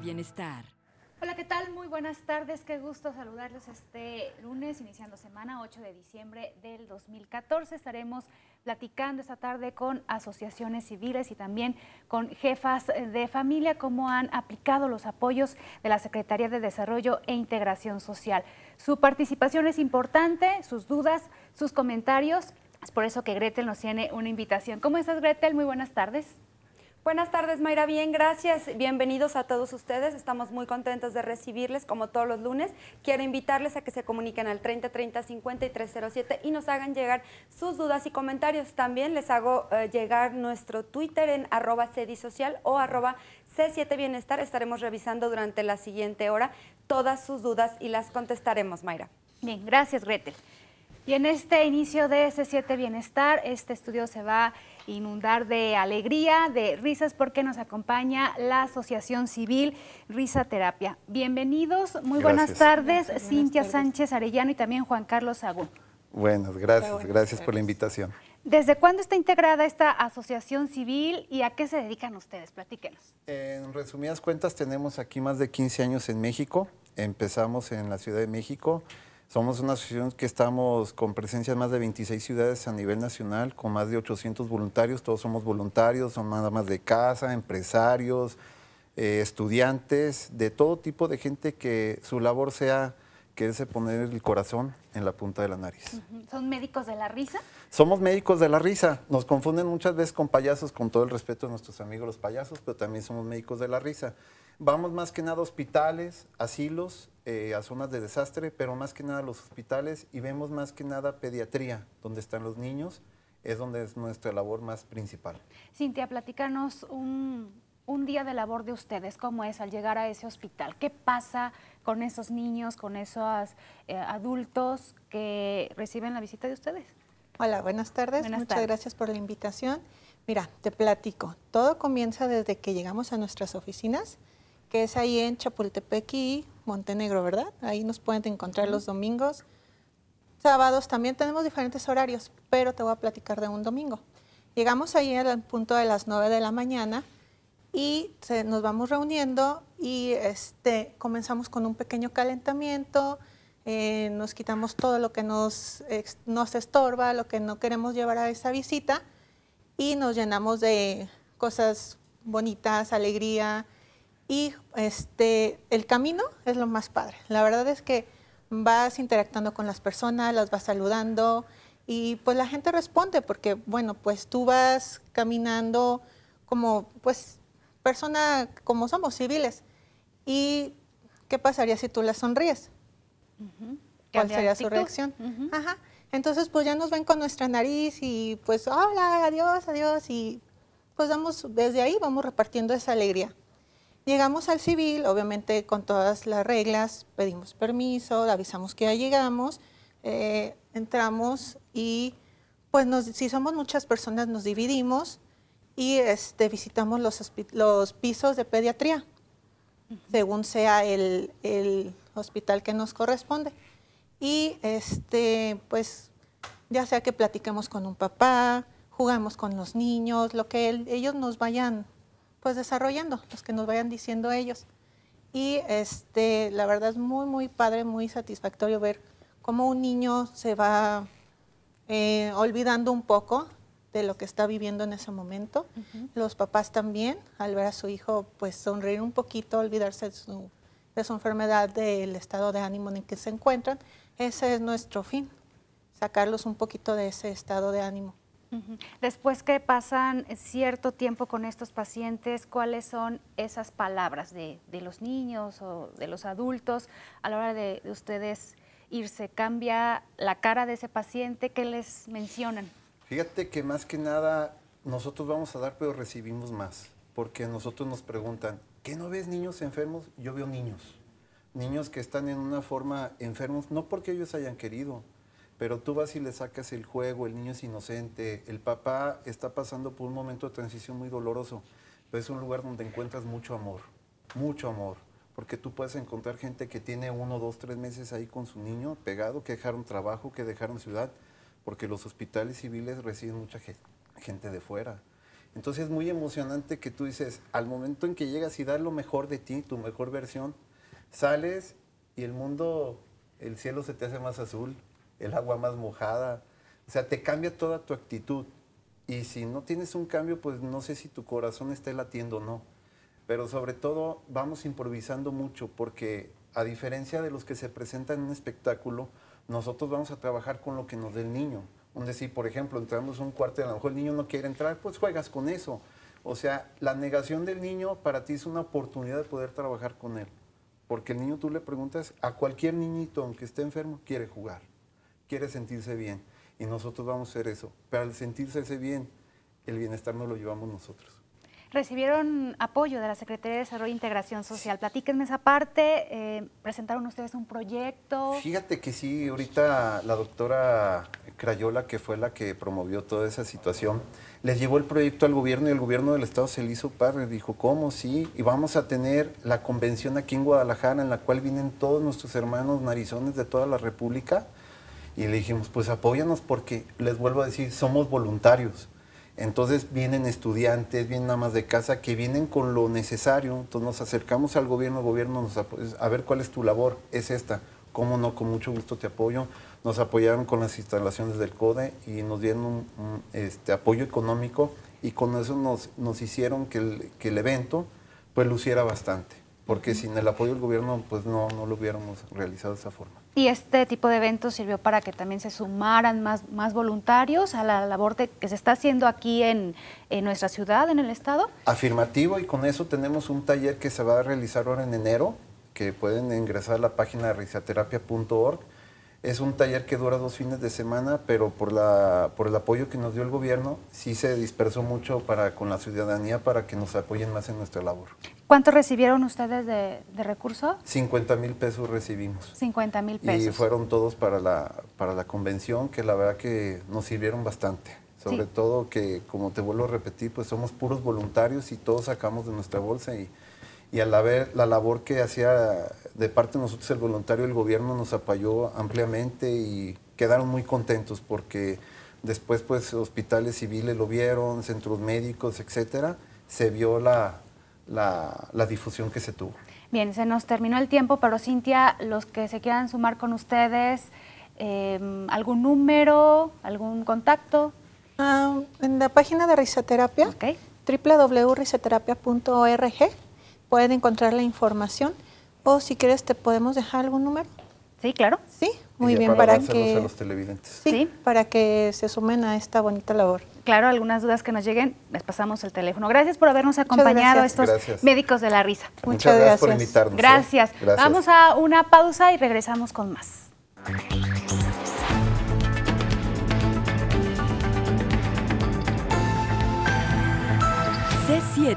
Bienestar. Hola, ¿qué tal? Muy buenas tardes. Qué gusto saludarlos este lunes, iniciando semana 8 de diciembre del 2014. Estaremos platicando esta tarde con asociaciones civiles y también con jefas de familia cómo han aplicado los apoyos de la Secretaría de Desarrollo e Integración Social. Su participación es importante, sus dudas, sus comentarios. Es por eso que Gretel nos tiene una invitación. ¿Cómo estás, Gretel? Muy buenas tardes. Buenas tardes, Mayra. Bien, gracias. Bienvenidos a todos ustedes. Estamos muy contentos de recibirles como todos los lunes. Quiero invitarles a que se comuniquen al 30 30 y 307 y nos hagan llegar sus dudas y comentarios. También les hago eh, llegar nuestro Twitter en arroba Social o arroba C7 Bienestar. Estaremos revisando durante la siguiente hora todas sus dudas y las contestaremos, Mayra. Bien, gracias, Gretel. Y en este inicio de S7 Bienestar, este estudio se va a inundar de alegría, de risas, porque nos acompaña la Asociación Civil Risa Terapia. Bienvenidos, muy buenas tardes, Cintia Sánchez Arellano y también Juan Carlos Sagún. Buenas, gracias, gracias por la invitación. ¿Desde cuándo está integrada esta asociación civil y a qué se dedican ustedes? Platíquenos. En resumidas cuentas, tenemos aquí más de 15 años en México. Empezamos en la Ciudad de México somos una asociación que estamos con presencia en más de 26 ciudades a nivel nacional, con más de 800 voluntarios, todos somos voluntarios, son nada más de casa, empresarios, eh, estudiantes, de todo tipo de gente que su labor sea quererse poner el corazón en la punta de la nariz. ¿Son médicos de la risa? Somos médicos de la risa. Nos confunden muchas veces con payasos, con todo el respeto de nuestros amigos los payasos, pero también somos médicos de la risa. Vamos más que nada a hospitales, asilos, eh, a zonas de desastre, pero más que nada a los hospitales y vemos más que nada pediatría, donde están los niños, es donde es nuestra labor más principal. Cintia, platícanos un, día de labor de ustedes, cómo es al llegar a ese hospital, qué pasa con esos niños, con esos eh, adultos que reciben la visita de ustedes. Hola, buenas tardes, muchas gracias por la invitación. Mira, te platico, todo comienza desde que llegamos a nuestras oficinas, que es ahí en Chapultepec y Montenegro, ¿verdad? Ahí nos pueden encontrar los domingos. Sábados también tenemos diferentes horarios, pero te voy a platicar de un domingo. Llegamos ahí al punto de las 9 de la mañana y nos vamos reuniendo y este, comenzamos con un pequeño calentamiento, eh, nos quitamos todo lo que nos, nos estorba, lo que no queremos llevar a esa visita y nos llenamos de cosas bonitas, alegría, y este, el camino es lo más padre. La verdad es que vas interactuando con las personas, las vas saludando y pues la gente responde porque, bueno, pues tú vas caminando como pues persona, como somos civiles. ¿Y qué pasaría si tú las sonríes? ¿Cuál sería su reacción? Ajá. Entonces, pues ya nos ven con nuestra nariz y pues, hola, adiós, adiós. Y pues vamos, desde ahí vamos repartiendo esa alegría. Llegamos al civil, obviamente con todas las reglas, pedimos permiso, avisamos que ya llegamos, eh, entramos y pues si somos muchas personas nos dividimos y este, visitamos los, pisos de pediatría, según sea el, hospital que nos corresponde. Y este, pues ya sea que platiquemos con un papá, jugamos con los niños, lo que ellos nos vayan pues desarrollando, los que nos vayan diciendo ellos. Y este, la verdad es muy, muy padre, muy satisfactorio ver cómo un niño se va eh, olvidando un poco de lo que está viviendo en ese momento. Los papás también, al ver a su hijo, pues sonreír un poquito, olvidarse su, de su enfermedad, del estado de ánimo en el que se encuentran. Ese es nuestro fin, sacarlos un poquito de ese estado de ánimo. Después que pasan cierto tiempo con estos pacientes, ¿cuáles son esas palabras de, los niños o de los adultos a la hora de, de, ustedes irse? ¿Cambia la cara de ese paciente? ¿Qué les mencionan? Fíjate que más que nada nosotros vamos a dar, pero recibimos más, porque nosotros nos preguntan, ¿qué no ves niños enfermos? Yo veo niños, niños que están en una forma enfermos, no porque ellos hayan querido, pero tú vas y le sacas el juego, el niño es inocente, el papá está pasando por un momento de transición muy doloroso, pero es un lugar donde encuentras mucho amor, mucho amor, porque tú puedes encontrar gente que tiene uno, dos, tres meses ahí con su niño pegado, que dejaron trabajo, que dejaron ciudad, porque los hospitales civiles reciben mucha gente de fuera. Entonces es muy emocionante que tú dices, al momento en que llegas y das lo mejor de ti, tu mejor versión, sales y el mundo, el cielo se te hace más azul, el agua más mojada. O sea, te cambia toda tu actitud. Y si no tienes un cambio, pues no sé si tu corazón esté latiendo o no. Pero sobre todo vamos improvisando mucho porque a diferencia de los que se presentan en un espectáculo, nosotros vamos a trabajar con lo que nos dé el niño. Donde si, por ejemplo, entramos a un cuarto y a lo mejor el niño no quiere entrar, pues juegas con eso. O sea, la negación del niño para ti es una oportunidad de poder trabajar con él. Porque el niño tú le preguntas, a cualquier niñito, aunque esté enfermo, quiere jugar quiere sentirse bien y nosotros vamos a hacer eso. Pero al sentirse ese bien, el bienestar nos lo llevamos nosotros. Recibieron apoyo de la Secretaría de Desarrollo e Integración Social. Platíquenme esa parte. Eh, presentaron ustedes un proyecto. Fíjate que sí, ahorita la doctora Crayola, que fue la que promovió toda esa situación, les llevó el proyecto al gobierno y el gobierno del Estado se le hizo padre. Dijo, ¿cómo? Sí. Y vamos a tener la convención aquí en Guadalajara, en la cual vienen todos nuestros hermanos narizones de toda la República y le dijimos, pues apóyanos porque les vuelvo a decir, somos voluntarios. Entonces vienen estudiantes, vienen más de casa que vienen con lo necesario. Entonces nos acercamos al gobierno, el gobierno nos apoya, a ver cuál es tu labor, es esta. Cómo no, con mucho gusto te apoyo. Nos apoyaron con las instalaciones del CODE y nos dieron un, este, apoyo económico y con eso nos, nos hicieron que el, evento pues luciera bastante, porque sin el apoyo del gobierno pues no, no lo hubiéramos realizado de esa forma. Y este tipo de eventos sirvió para que también se sumaran más, voluntarios a la labor que se está haciendo aquí en, nuestra ciudad, en el estado. Afirmativo, y con eso tenemos un taller que se va a realizar ahora en enero, que pueden ingresar a la página risaterapia.org es un taller que dura dos fines de semana, pero por, la, por el apoyo que nos dio el gobierno, sí se dispersó mucho para, con la ciudadanía para que nos apoyen más en nuestra labor. ¿Cuánto recibieron ustedes de, de recurso? 50 mil pesos recibimos. 50 mil pesos. Y fueron todos para la, para la convención, que la verdad que nos sirvieron bastante. Sobre todo que, como te vuelvo a repetir, pues somos puros voluntarios y todos sacamos de nuestra bolsa y y al ver la labor que hacía de parte de nosotros el voluntario, el gobierno nos apoyó ampliamente y quedaron muy contentos porque después pues hospitales civiles lo vieron, centros médicos, etcétera, se vio la, la, difusión que se tuvo. Bien, se nos terminó el tiempo, pero Cintia, los que se quieran sumar con ustedes, em, ¿algún número, algún contacto? Ah, en la página de Risoterapia, okay. www.risoterapia.org pueden encontrar la información. O si quieres, te podemos dejar algún número. Sí, claro. Sí, muy bien para, para que para que se sumen a esta bonita labor. Claro, algunas dudas que nos lleguen, les pasamos el teléfono. Gracias por habernos acompañado estos médicos de la risa. Muchas, gracias. gracias, por invitarnos. ¿eh? gracias. Vamos a una pausa y regresamos con más. C7